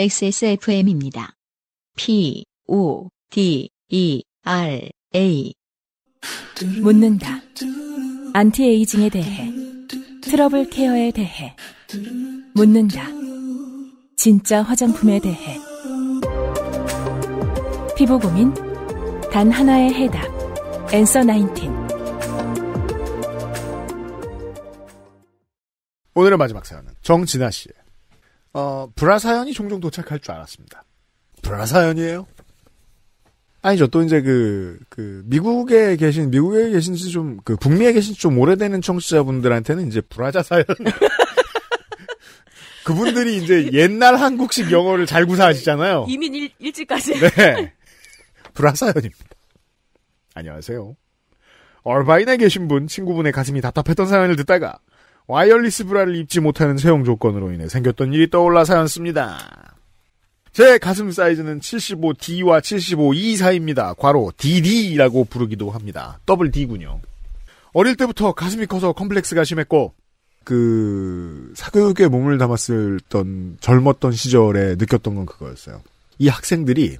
XSFM입니다. P, O, D, E, R, A. 묻는다. 안티에이징에 대해. 트러블 케어에 대해. 묻는다. 진짜 화장품에 대해. 피부 고민? 단 하나의 해답. 앤서 19. 오늘의 마지막 사연은 정진아 씨의 어, 브라 사연이 종종 도착할 줄 알았습니다. 브라 사연이에요 아니죠. 또 이제 그, 그, 미국에 계신, 미국에 계신지 좀, 그, 북미에 계신 지좀 오래되는 청취자분들한테는 이제 브라자 사연. 그분들이 이제 옛날 한국식 영어를 잘 구사하시잖아요. 이민 일, 일찍까지. 네. 브라 사연입니다 안녕하세요. 얼바인에 계신 분, 친구분의 가슴이 답답했던 사연을 듣다가 와이어리스 브라를 입지 못하는 채용 조건으로 인해 생겼던 일이 떠올라 사연 씁니다. 제 가슴 사이즈는 75D와 75E 사이입니다. 과로 DD라고 부르기도 합니다. 더블 D군요. 어릴 때부터 가슴이 커서 컴플렉스가 심했고 그 사교육에 몸을 담았을 던 젊었던 시절에 느꼈던 건 그거였어요. 이 학생들이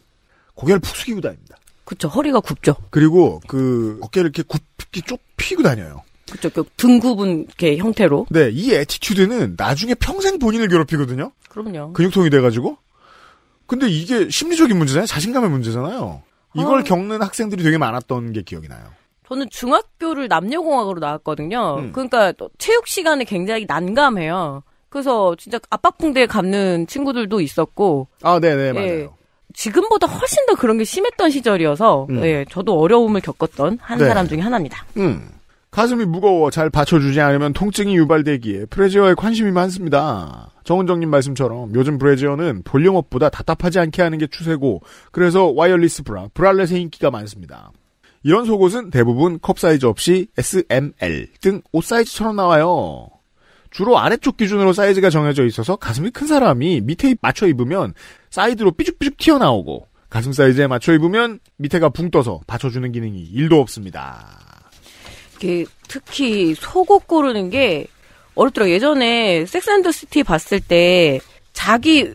고개를 푹 숙이고 다닙니다. 그렇죠 허리가 굽죠. 그리고 그 어깨를 이렇게 굽히쭉 피고 다녀요. 그쵸, 그 등구분 형태로. 네, 이 에티튜드는 나중에 평생 본인을 괴롭히거든요. 그럼요. 근육통이 돼가지고. 근데 이게 심리적인 문제잖아요. 자신감의 문제잖아요. 이걸 아. 겪는 학생들이 되게 많았던 게 기억이 나요. 저는 중학교를 남녀공학으로 나왔거든요. 음. 그러니까 체육 시간에 굉장히 난감해요. 그래서 진짜 압박풍대에 감는 친구들도 있었고. 아, 네네, 네, 예. 맞아요. 예, 지금보다 훨씬 더 그런 게 심했던 시절이어서, 음. 예, 저도 어려움을 겪었던 한 네. 사람 중에 하나입니다. 음. 가슴이 무거워 잘 받쳐주지 않으면 통증이 유발되기에 브래지어에 관심이 많습니다. 정은정님 말씀처럼 요즘 브래지어는 볼륨업보다 답답하지 않게 하는 게 추세고 그래서 와이어리스 브라, 브랄렛의 인기가 많습니다. 이런 속옷은 대부분 컵 사이즈 없이 S, M, L 등 옷 사이즈처럼 나와요. 주로 아래쪽 기준으로 사이즈가 정해져 있어서 가슴이 큰 사람이 밑에 맞춰 입으면 사이드로 삐죽삐죽 튀어나오고 가슴 사이즈에 맞춰 입으면 밑에가 붕 떠서 받쳐주는 기능이 1도 없습니다. 특히 속옷 고르는 게 어렵더라고. 예전에 섹스앤더시티 봤을 때 자기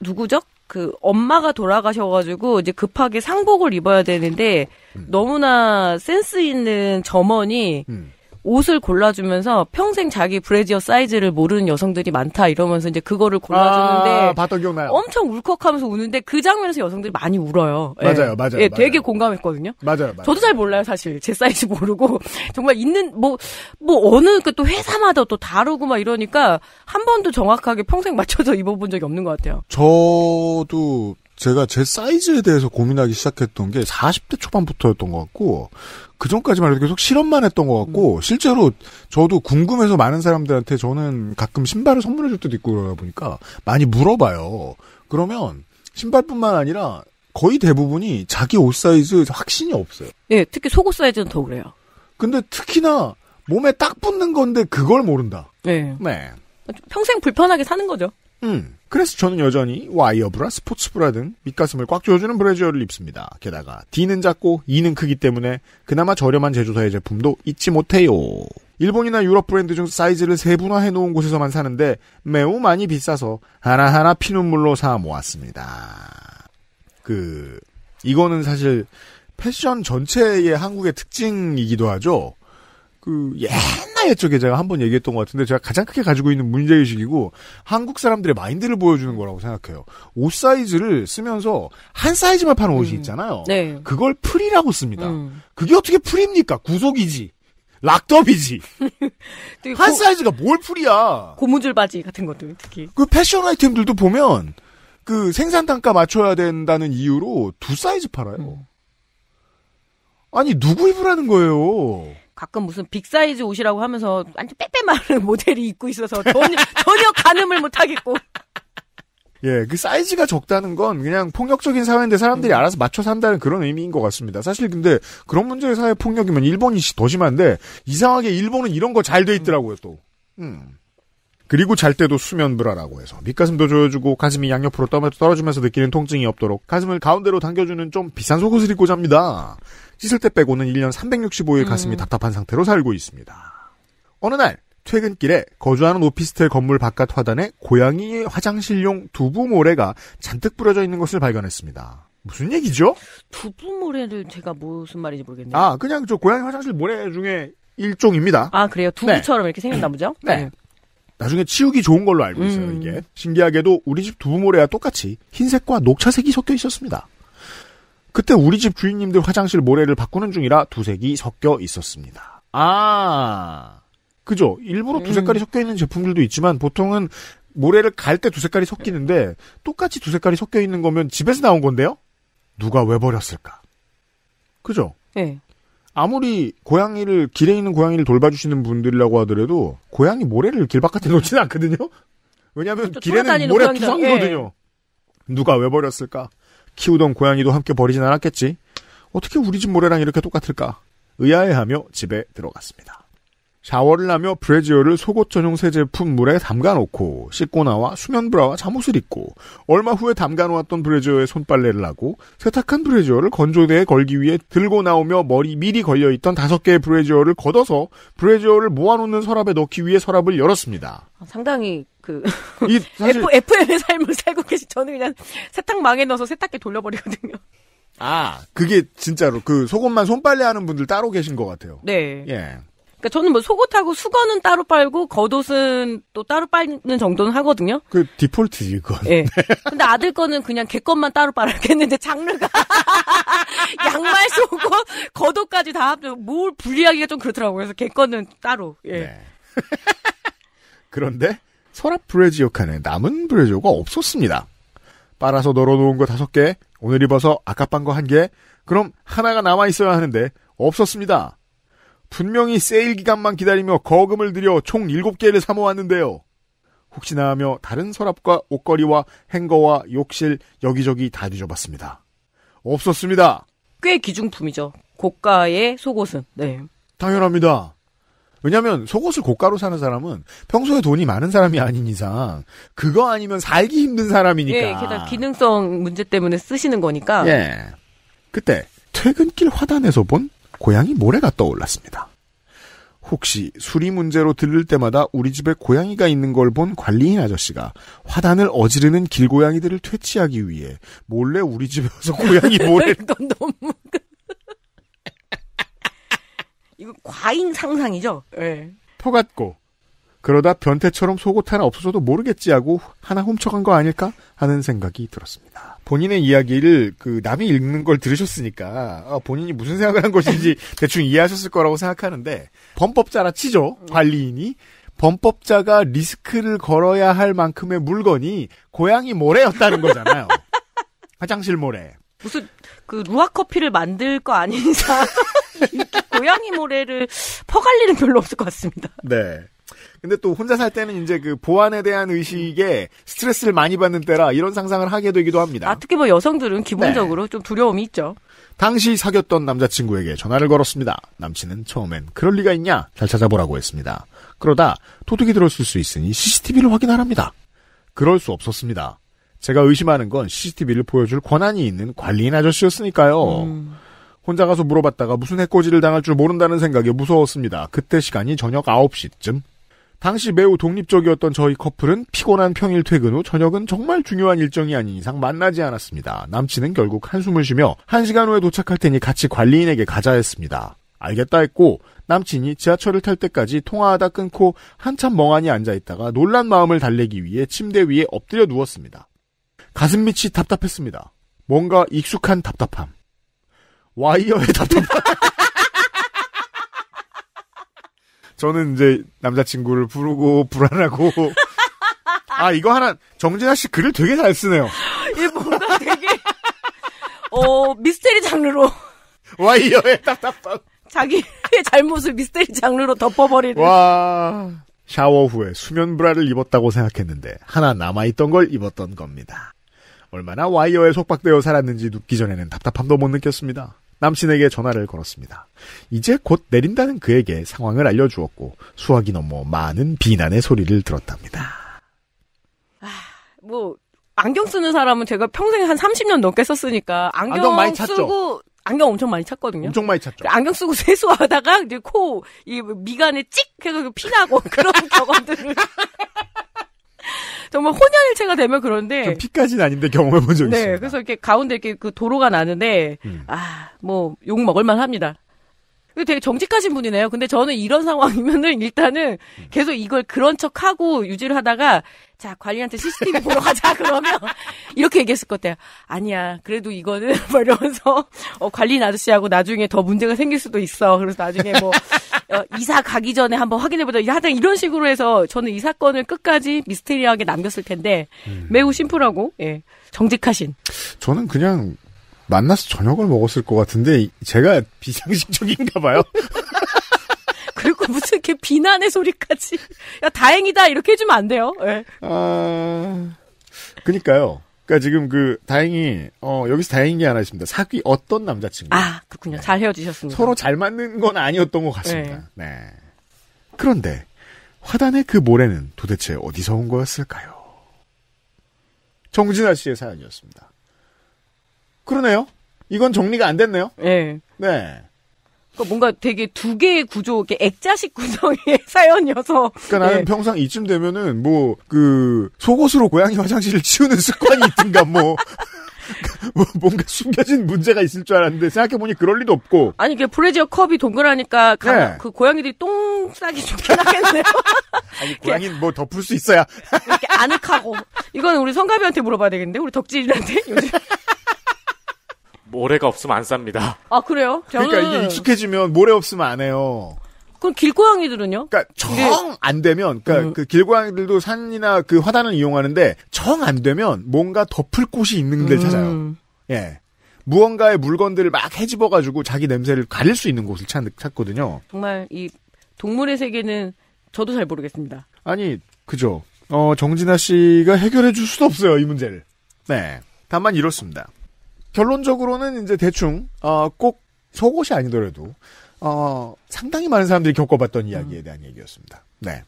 누구죠? 그 엄마가 돌아가셔가지고 이제 급하게 상복을 입어야 되는데 음. 너무나 센스 있는 점원이 음. 옷을 골라주면서 평생 자기 브래지어 사이즈를 모르는 여성들이 많다 이러면서 이제 그거를 골라주는데 아, 봤던 기억나요. 엄청 울컥하면서 우는데 그 장면에서 여성들이 많이 울어요. 예. 맞아요, 예. 맞아요. 예, 맞아요. 되게 공감했거든요. 맞아요, 맞아요. 저도 잘 몰라요, 사실 제 사이즈 모르고 정말 있는 뭐뭐 뭐 어느 그 또 회사마다 또 다르고 막 이러니까 한 번도 정확하게 평생 맞춰서 입어본 적이 없는 것 같아요. 저도 제가 제 사이즈에 대해서 고민하기 시작했던 게 40대 초반부터였던 것 같고 그 전까지만 해도 계속 실험만 했던 것 같고 음. 실제로 저도 궁금해서 많은 사람들한테 저는 가끔 신발을 선물해 줄 때도 있고 그러다 보니까 많이 물어봐요. 그러면 신발뿐만 아니라 거의 대부분이 자기 옷 사이즈 확신이 없어요. 네, 특히 속옷 사이즈는 더 그래요. 근데 특히나 몸에 딱 붙는 건데 그걸 모른다. 예. 네. 네. 평생 불편하게 사는 거죠. 음. 그래서 저는 여전히 와이어브라, 스포츠브라 등 밑가슴을 꽉 조여주는 브래지어를 입습니다. 게다가 D는 작고 E는 크기 때문에 그나마 저렴한 제조사의 제품도 잊지 못해요. 일본이나 유럽 브랜드 중 사이즈를 세분화해 놓은 곳에서만 사는데 매우 많이 비싸서 하나하나 피눈물로 사 모았습니다. 그 이거는 사실 패션 전체의 한국의 특징이기도 하죠. 그 옛날 옛적에 제가 한 번 얘기했던 것 같은데 제가 가장 크게 가지고 있는 문제의식이고 한국 사람들의 마인드를 보여주는 거라고 생각해요. 옷 사이즈를 쓰면서 한 사이즈만 파는 옷이 음. 있잖아요. 음. 네. 그걸 풀이라고 씁니다. 음. 그게 어떻게 풀입니까? 구속이지. 락더비지. 한 고, 사이즈가 뭘 풀이야. 고무줄 바지 같은 것도 특히. 그 패션 아이템들도 보면 그 생산 단가 맞춰야 된다는 이유로 두 사이즈 팔아요. 음. 아니 누구 입으라는 거예요. 가끔 무슨 빅사이즈 옷이라고 하면서 완전 빼빼 마른 모델이 입고 있어서 전혀, 전혀 가늠을 못하겠고. 예, 그 사이즈가 적다는 건 그냥 폭력적인 사회인데 사람들이 음. 알아서 맞춰 산다는 그런 의미인 것 같습니다. 사실 근데 그런 문제의 사회 폭력이면 일본이 더 심한데 이상하게 일본은 이런 거 잘 돼 있더라고요 또. 음. 그리고 잘 때도 수면 불화라고 해서 밑가슴도 조여주고 가슴이 양옆으로 떨어지면서 느끼는 통증이 없도록 가슴을 가운데로 당겨주는 좀 비싼 속옷을 입고 잡니다. 씻을 때 빼고는 1년 365일 음. 가슴이 음. 답답한 상태로 살고 있습니다. 어느 날 퇴근길에 거주하는 오피스텔 건물 바깥 화단에 고양이 화장실용 두부 모래가 잔뜩 뿌려져 있는 것을 발견했습니다. 무슨 얘기죠? 두부 모래를 제가 무슨 말인지 모르겠네요. 아, 그냥 저 고양이 화장실 모래 중에 일종입니다. 아, 그래요? 네. 두부처럼 네. 이렇게 생겼나 보죠? 네. 네. 나중에 치우기 좋은 걸로 알고 있어요, 음. 이게. 신기하게도 우리 집 두부 모래와 똑같이 흰색과 녹차색이 섞여 있었습니다. 그때 우리 집 주인님들 화장실 모래를 바꾸는 중이라 두색이 섞여 있었습니다. 아. 그죠? 일부러 두 색깔이 음. 섞여 있는 제품들도 있지만 보통은 모래를 갈 때 두 색깔이 섞이는데 똑같이 두 색깔이 섞여 있는 거면 집에서 나온 건데요? 누가 왜 버렸을까? 그죠? 네. 아무리 고양이를 길에 있는 고양이를 돌봐주시는 분들이라고 하더라도 고양이 모래를 길 바깥에 놓지는 않거든요. 왜냐하면 길에는 모래 투성이거든요. 예. 누가 왜 버렸을까? 키우던 고양이도 함께 버리진 않았겠지. 어떻게 우리 집 모래랑 이렇게 똑같을까? 의아해하며 집에 들어갔습니다. 샤워를 하며 브래지어를 속옷 전용 새제품 물에 담가놓고 씻고 나와 수면 브라와 잠옷을 입고 얼마 후에 담가놓았던 브래지어에 손빨래를 하고 세탁한 브래지어를 건조대에 걸기 위해 들고 나오며 머리 미리 걸려있던 다섯 개의 브래지어를 걷어서 브래지어를 모아놓는 서랍에 넣기 위해 서랍을 열었습니다. 아, 상당히 그이 사실... F, m 의 삶을 살고 계신 저는 그냥 세탁망에 넣어서 세탁기 돌려버리거든요. 아 그게 진짜로 그 속옷만 손빨래하는 분들 따로 계신 것 같아요. 네. 예. 그러니까 저는 뭐 속옷하고 수건은 따로 빨고 겉옷은 또 따로 빨는 정도는 하거든요. 그 디폴트지 그건. 예. 네. 근데 아들 거는 그냥 걔 것만 따로 빨았겠는데 장르가 양말 속옷 겉옷까지 다 합쳐 뭘 분리하기가 좀 그렇더라고요. 그래서 걔 거는 따로. 예. 네. 그런데 서랍 브레지역할에 남은 브레지오가 없었습니다. 빨아서 널어놓은 거 다섯 개, 오늘 입어서 아까 빤거한 개, 그럼 하나가 남아 있어야 하는데 없었습니다. 분명히 세일 기간만 기다리며 거금을 들여 총 7개를 사모았는데요. 혹시나 하며 다른 서랍과 옷걸이와 행거와 욕실 여기저기 다 뒤져봤습니다. 없었습니다. 꽤 기중품이죠. 고가의 속옷은. 네. 당연합니다. 왜냐하면 속옷을 고가로 사는 사람은 평소에 돈이 많은 사람이 아닌 이상 그거 아니면 살기 힘든 사람이니까. 예, 게다가 기능성 문제 때문에 쓰시는 거니까. 예. 그때 퇴근길 화단에서 본 고양이 모래가 떠올랐습니다. 혹시 수리 문제로 들를 때마다 우리 집에 고양이가 있는 걸 본 관리인 아저씨가 화단을 어지르는 길고양이들을 퇴치하기 위해 몰래 우리 집에 와서 고양이 모래를 건 너무 그- 이거 과잉 상상이죠. 예. 네. 퍼갔고 그러다 변태처럼 속옷 하나 없어져도 모르겠지 하고 하나 훔쳐간 거 아닐까 하는 생각이 들었습니다. 본인의 이야기를 그 남이 읽는 걸 들으셨으니까 아, 본인이 무슨 생각을 한 것인지 대충 이해하셨을 거라고 생각하는데 범법자라 치죠 관리인이 범법자가 리스크를 걸어야 할 만큼의 물건이 고양이 모래였다는 거잖아요. 화장실 모래. 무슨 그 루아 커피를 만들 거 아닌 이 고양이 모래를 퍼갈 일은 별로 없을 것 같습니다. 네. 근데 또 혼자 살 때는 이제 그 보안에 대한 의식에 스트레스를 많이 받는 때라 이런 상상을 하게 되기도 합니다. 아, 특히 뭐 여성들은 기본적으로 네. 좀 두려움이 있죠. 당시 사귀었던 남자친구에게 전화를 걸었습니다. 남친은 처음엔 그럴 리가 있냐? 잘 찾아보라고 했습니다. 그러다 도둑이 들었을 수 있으니 CCTV를 확인하랍니다. 그럴 수 없었습니다. 제가 의심하는 건 CCTV를 보여줄 권한이 있는 관리인 아저씨였으니까요. 음. 혼자 가서 물어봤다가 무슨 해코지를 당할 줄 모른다는 생각에 무서웠습니다. 그때 시간이 저녁 9시쯤 당시 매우 독립적이었던 저희 커플은 피곤한 평일 퇴근 후 저녁은 정말 중요한 일정이 아닌 이상 만나지 않았습니다. 남친은 결국 한숨을 쉬며 1시간 후에 도착할 테니 같이 관리인에게 가자 했습니다. 알겠다 했고 남친이 지하철을 탈 때까지 통화하다 끊고 한참 멍하니 앉아있다가 놀란 마음을 달래기 위해 침대 위에 엎드려 누웠습니다. 가슴 밑이 답답했습니다. 뭔가 익숙한 답답함. 와이어의 답답함. 저는 이제 남자친구를 부르고 불안하고 아 이거 하나 정진아 씨 글을 되게 잘 쓰네요. 이 뭔가 되게 어 미스테리 장르로 와이어의 답답함 자기의 잘못을 미스테리 장르로 덮어버리는 와 샤워 후에 수면 브라를 입었다고 생각했는데 하나 남아있던 걸 입었던 겁니다. 얼마나 와이어에 속박되어 살았는지 눕기 전에는 답답함도 못 느꼈습니다. 남친에게 전화를 걸었습니다. 이제 곧 내린다는 그에게 상황을 알려주었고 수학이 넘어 많은 비난의 소리를 들었답니다. 아, 뭐 안경 쓰는 사람은 제가 평생 한 30년 넘게 썼으니까 안경, 안경 많이 쓰고 안경 엄청 많이 찾거든요. 엄청 많이 찾죠. 안경 쓰고 세수하다가 이제 코, 이 미간에 찍해서 피나고 그런 경험들을 정말 혼혈일체가 되면 그런데 피까지는 아닌데 경험해 본 적이 네, 있습니다. 그래서 이렇게 가운데 이렇게 그 도로가 나는데 음. 아뭐 욕 먹을만 합니다. 되게 정직하신 분이네요. 근데 저는 이런 상황이면은 일단은 계속 이걸 그런 척하고 유지를 하다가 자 관리한테 CCTV 보러 가자 그러면 이렇게 얘기했을 것 같아요. 아니야 그래도 이거는 막 뭐 이러면서 어, 관리인 아저씨하고 나중에 더 문제가 생길 수도 있어. 그래서 나중에 뭐 어, 이사 가기 전에 한번 확인해보자. 하여튼 이런 식으로 해서 저는 이 사건을 끝까지 미스테리하게 남겼을 텐데 음. 매우 심플하고 예, 정직하신. 저는 그냥 만나서 저녁을 먹었을 것 같은데 제가 비상식적인가 봐요. 그리고 무슨 이렇게 비난의 소리까지. 야 다행이다 이렇게 해주면 안 돼요. 예. 아, 그니까요. 그러니까 지금 그 다행히 어 여기서 다행인 게 하나 있습니다. 사귀 어떤 남자친구. 아 그렇군요. 네. 잘 헤어지셨습니다. 서로 잘 맞는 건 아니었던 것 같습니다. 네. 네. 그런데 화단의 그 모래는 도대체 어디서 온 거였을까요? 정진아 씨의 사연이었습니다. 그러네요. 이건 정리가 안 됐네요. 네. 네. 그러니까 뭔가 되게 두 개의 구조, 이렇게 액자식 구성의 사연이어서. 그니까 나는 네. 평상 이쯤 되면은 뭐 그 속옷으로 고양이 화장실을 치우는 습관이 있든가 뭐. 뭐 뭔가 숨겨진 문제가 있을 줄 알았는데 생각해보니 그럴 리도 없고 아니 그 브레지어 컵이 동그라니까 네. 그 고양이들이 똥 싸기 좋긴 하겠네요 아니 고양이는 뭐 덮을 수 있어야 이렇게 아늑하고 이건 우리 성가비한테 물어봐야 되겠는데 우리 덕질이한테 요즘 모래가 없으면 안 삽니다. 아 그래요? 저는... 그러니까 이게 익숙해지면 모래 없으면 안 해요. 그럼 길고양이들은요? 그러니까 정 안 되면 그러니까 음. 그 길고양이들도 산이나 그 화단을 이용하는데 정 안 되면 뭔가 덮을 곳이 있는 데 음. 찾아요. 예. 무언가의 물건들을 막 헤집어 가지고 자기 냄새를 가릴 수 있는 곳을 찾, 찾거든요. 정말 이 동물의 세계는 저도 잘 모르겠습니다. 아니, 그죠. 어, 정진아 씨가 해결해 줄 수도 없어요, 이 문제를. 네. 다만 이렇습니다. 결론적으로는 이제 대충 어, 꼭 속옷이 아니더라도 어, 상당히 많은 사람들이 겪어봤던 이야기에 음. 대한 음. 얘기였습니다. 네.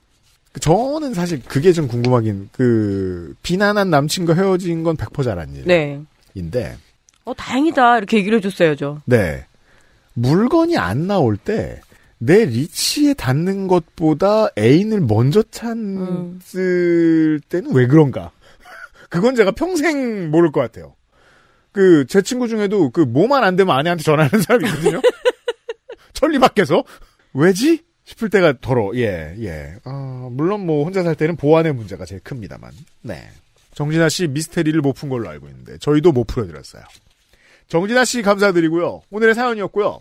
그 저는 사실 그게 좀 궁금하긴 그 비난한 남친과 헤어진 건 100% 잘한 일인데 네. 어 다행이다 이렇게 얘기를 해줬어야죠. 네 물건이 안 나올 때 내 리치에 닿는 것보다 애인을 먼저 찾을 음. 때는 왜 그런가? 그건 제가 평생 모를 것 같아요. 그, 제 친구 중에도 그, 뭐만 안 되면 아내한테 전화하는 사람이 있거든요? 천리 밖에서? 왜지? 싶을 때가 더러, 예, 예. 아, 물론 뭐, 혼자 살 때는 보안의 문제가 제일 큽니다만. 네. 정진아 씨 미스테리를 못 푼 걸로 알고 있는데, 저희도 못 풀어드렸어요. 정진아 씨 감사드리고요. 오늘의 사연이었고요.